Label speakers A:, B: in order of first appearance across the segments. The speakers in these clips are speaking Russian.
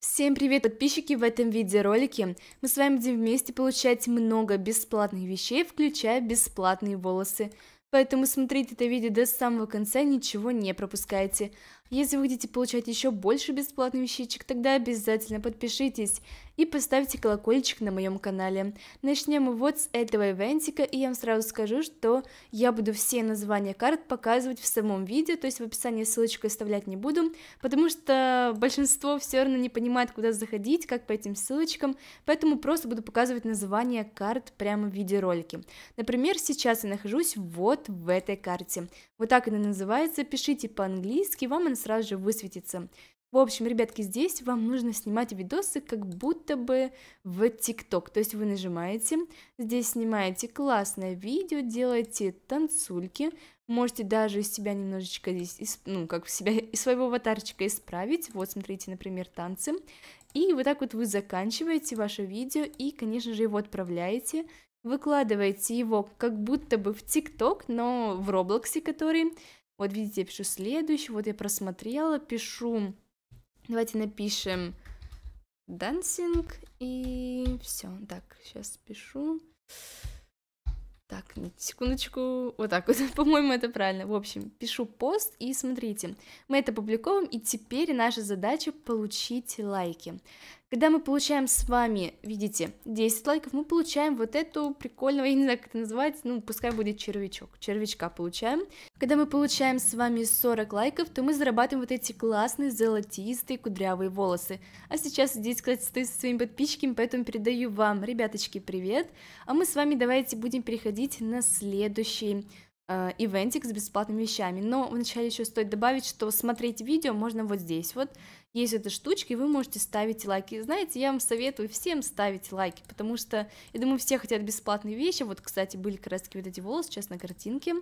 A: Всем привет, подписчики! В этом видеоролике мы с вами будем вместе получать много бесплатных вещей, включая бесплатные волосы. Поэтому смотрите это видео до самого конца, ничего не пропускайте. Если вы хотите получать еще больше бесплатных вещичек, тогда обязательно подпишитесь и поставьте колокольчик на моем канале. Начнем мы вот с этого ивентика, и я вам сразу скажу, что я буду все названия карт показывать в самом видео, то есть в описании ссылочку оставлять не буду, потому что большинство все равно не понимает, куда заходить, как по этим ссылочкам, поэтому просто буду показывать названия карт прямо в видеоролике. Например, сейчас я нахожусь вот в этой карте. Вот так она называется, пишите по-английски, вам она сразу же высветится. В общем, ребятки, здесь вам нужно снимать видосы как будто бы в ТикТок. То есть вы нажимаете, здесь снимаете классное видео, делаете танцульки, можете даже из себя немножечко здесь, ну, как в себя, из своего аватарчика исправить. Вот, смотрите, например, танцы. И вот так вот вы заканчиваете ваше видео и, конечно же, его отправляете. Выкладываете его как будто бы в ТикТок, но в Роблоксе, который вот видите, я пишу следующий, вот я просмотрела, пишу... Давайте напишем dancing и все. Так, сейчас пишу. Так, секундочку, вот так вот, по-моему, это правильно. В общем, пишу пост и смотрите, мы это публикуем, и теперь наша задача получить лайки. Когда мы получаем с вами, видите, 10 лайков, мы получаем вот эту прикольную, я не знаю, как это называть, ну, пускай будет червячок, червячка получаем. Когда мы получаем с вами 40 лайков, то мы зарабатываем вот эти классные золотистые кудрявые волосы. А сейчас здесь, кстати, стою со своими подписчиками, поэтому передаю вам, ребяточки, привет. А мы с вами давайте будем переходить на следующий э, ивентик с бесплатными вещами. Но вначале еще стоит добавить, что смотреть видео можно вот здесь вот есть эта штучка, и вы можете ставить лайки. знаете, я вам советую всем ставить лайки, потому что, я думаю, все хотят бесплатные вещи. Вот, кстати, были как раз таки вот эти волосы сейчас на картинке.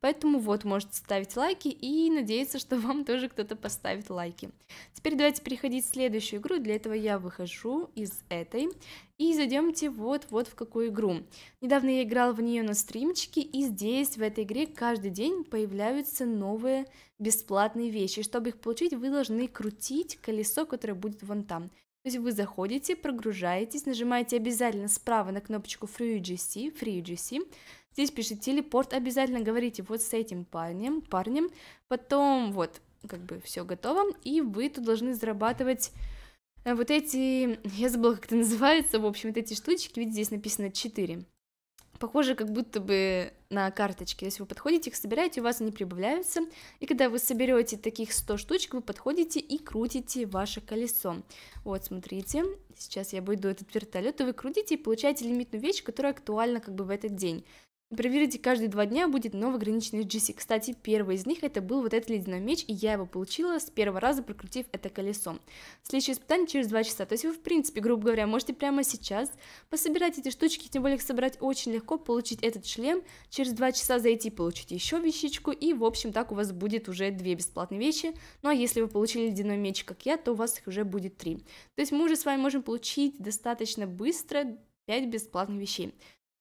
A: Поэтому вот, можете ставить лайки и надеяться, что вам тоже кто-то поставит лайки. Теперь давайте переходить в следующую игру. Для этого я выхожу из этой. И зайдемте вот-вот в какую игру. Недавно я играл в нее на стримчике, и здесь, в этой игре, каждый день появляются новые бесплатные вещи. чтобы их получить, вы должны крутить колесо, которое будет вон там. То есть вы заходите, прогружаетесь, нажимаете обязательно справа на кнопочку Free UGC, Free UGC. Здесь пишите телепорт, обязательно говорите вот с этим парнем, парнем. Потом вот, как бы все готово, и вы тут должны зарабатывать э, вот эти, я забыла, как это называется, в общем, вот эти штучки, видите, здесь написано 4 похожи как будто бы на карточки. Если вы подходите, их собираете, у вас они прибавляются, и когда вы соберете таких 100 штучек, вы подходите и крутите ваше колесо. Вот, смотрите, сейчас я буду этот вертолет, и вы крутите и получаете лимитную вещь, которая актуальна как бы в этот день. Проверите, каждые два дня будет новый ограниченный GC. Кстати, первый из них это был вот этот ледяной меч, и я его получила с первого раза, прокрутив это колесо. Следующее испытание через два часа. То есть вы, в принципе, грубо говоря, можете прямо сейчас пособирать эти штучки, тем более их собрать очень легко, получить этот шлем, через два часа зайти, получить еще вещичку, и, в общем, так у вас будет уже две бесплатные вещи. Ну, а если вы получили ледяной меч, как я, то у вас их уже будет три. То есть мы уже с вами можем получить достаточно быстро 5 бесплатных вещей.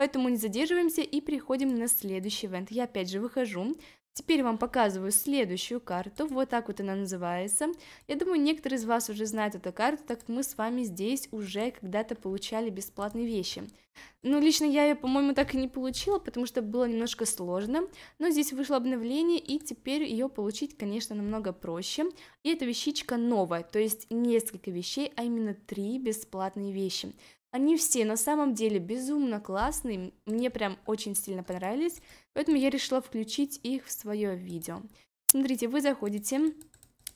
A: Поэтому не задерживаемся и переходим на следующий ивент. Я опять же выхожу, Теперь вам показываю следующую карту, вот так вот она называется. Я думаю, некоторые из вас уже знают эту карту, так как мы с вами здесь уже когда-то получали бесплатные вещи. Ну, лично я ее, по-моему, так и не получила, потому что было немножко сложно, но здесь вышло обновление, и теперь ее получить, конечно, намного проще. И эта вещичка новая, то есть несколько вещей, а именно три бесплатные вещи. Они все на самом деле безумно классные, мне прям очень сильно понравились, поэтому я решила включить их в свое видео. Смотрите, вы заходите,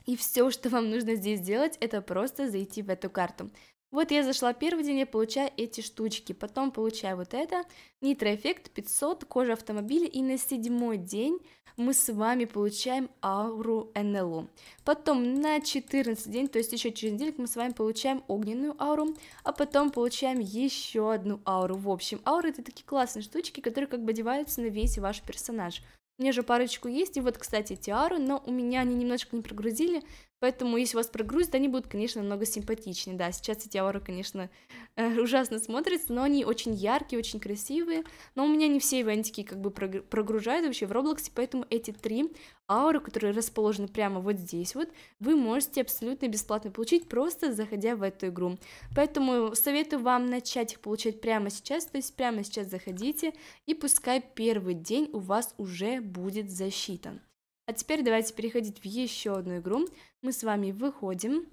A: и все, что вам нужно здесь сделать, это просто зайти в эту карту. Вот я зашла первый день, я получаю эти штучки, потом получаю вот это, нитроэффект 500, кожа автомобиля, и на седьмой день мы с вами получаем ауру НЛО. Потом на 14 день, то есть еще через неделю, мы с вами получаем огненную ауру, а потом получаем еще одну ауру. В общем, ауры это такие классные штучки, которые как бы одеваются на весь ваш персонаж. У меня же парочку есть, и вот, кстати, эти ауры, но у меня они немножко не прогрузили, Поэтому, если вас прогрузят, они будут, конечно, намного симпатичнее. Да, сейчас эти ауры, конечно, э, ужасно смотрятся, но они очень яркие, очень красивые. Но у меня не все ивентики как бы прогружают вообще в Роблоксе, поэтому эти три ауры, которые расположены прямо вот здесь вот, вы можете абсолютно бесплатно получить, просто заходя в эту игру. Поэтому советую вам начать их получать прямо сейчас, то есть прямо сейчас заходите, и пускай первый день у вас уже будет засчитан. А теперь давайте переходить в еще одну игру. Мы с вами выходим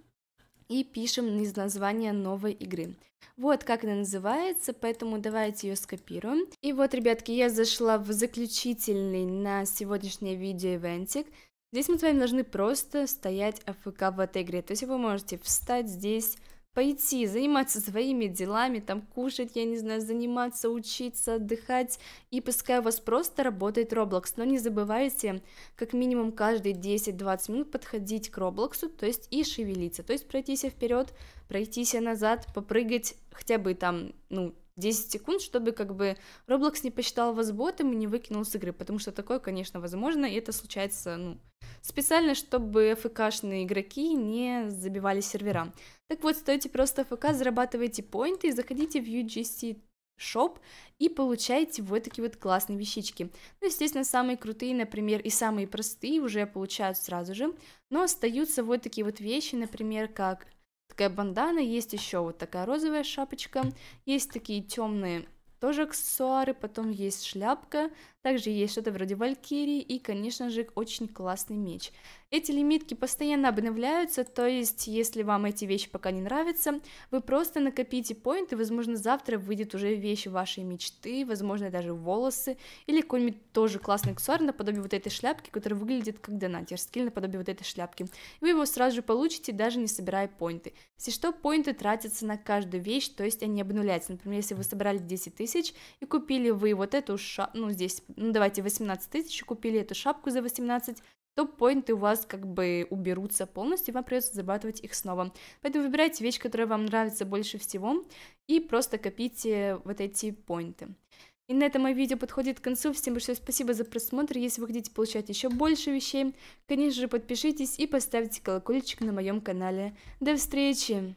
A: и пишем из названия новой игры. Вот как она называется, поэтому давайте ее скопируем. И вот, ребятки, я зашла в заключительный на сегодняшнее видео ивентик. Здесь мы с вами должны просто стоять АФК в этой игре. То есть вы можете встать здесь, пойти, заниматься своими делами, там кушать, я не знаю, заниматься, учиться, отдыхать, и пускай у вас просто работает Roblox, но не забывайте как минимум каждые 10-20 минут подходить к Roblox, то есть и шевелиться, то есть пройтись вперед, пройтись назад, попрыгать хотя бы там, ну, 10 секунд, чтобы как бы Roblox не посчитал вас ботом и не выкинул с игры, потому что такое, конечно, возможно, и это случается, ну, специально, чтобы ФКшные игроки не забивали сервера. Так вот, стойте просто ФК, зарабатывайте поинты и заходите в UGC шоп и получаете вот такие вот классные вещички. Ну, естественно, самые крутые, например, и самые простые уже получают сразу же, но остаются вот такие вот вещи, например, как такая бандана, есть еще вот такая розовая шапочка, есть такие темные тоже аксессуары, потом есть шляпка также есть что-то вроде Валькирии и, конечно же, очень классный меч. Эти лимитки постоянно обновляются, то есть, если вам эти вещи пока не нравятся, вы просто накопите поинт, и, возможно, завтра выйдет уже вещи вашей мечты, возможно, даже волосы, или какой-нибудь тоже классный аксессуар наподобие вот этой шляпки, которая выглядит как донатер, скиль наподобие вот этой шляпки. Вы его сразу же получите, даже не собирая поинты. Если что, поинты тратятся на каждую вещь, то есть они обнуляются. Например, если вы собрали 10 тысяч и купили вы вот эту ша... ну, здесь ну давайте 18 тысяч, купили эту шапку за 18, то поинты у вас как бы уберутся полностью, и вам придется зарабатывать их снова. Поэтому выбирайте вещь, которая вам нравится больше всего, и просто копите вот эти поинты. И на этом мое видео подходит к концу. Всем большое спасибо за просмотр. Если вы хотите получать еще больше вещей, конечно же подпишитесь и поставьте колокольчик на моем канале. До встречи!